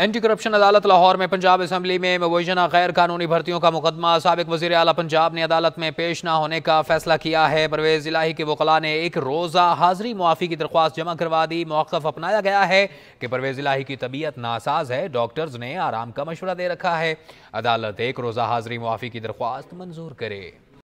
anti corruption अदालत लाहौर में Punjab assembly में मुवजना गैर कानूनी भर्तियों का मुकदमा सबक वज़ी अला पंजाब ने अदालत में पेश न होने का फैसला किया है परवेज इलाही के वकला ने एक रोज़ा हाजिरी मुआफ़ी की दरख्वास्त जमा करवा दी मौक़ अपनाया गया है कि परवेज इलाही की तबीयत नासाज है डॉक्टर्स ने आराम का मशवरा दे रखा है अदालत एक रोज़ा हाजिरी मुआफ़ी की दरख्वास्त मंजूर करे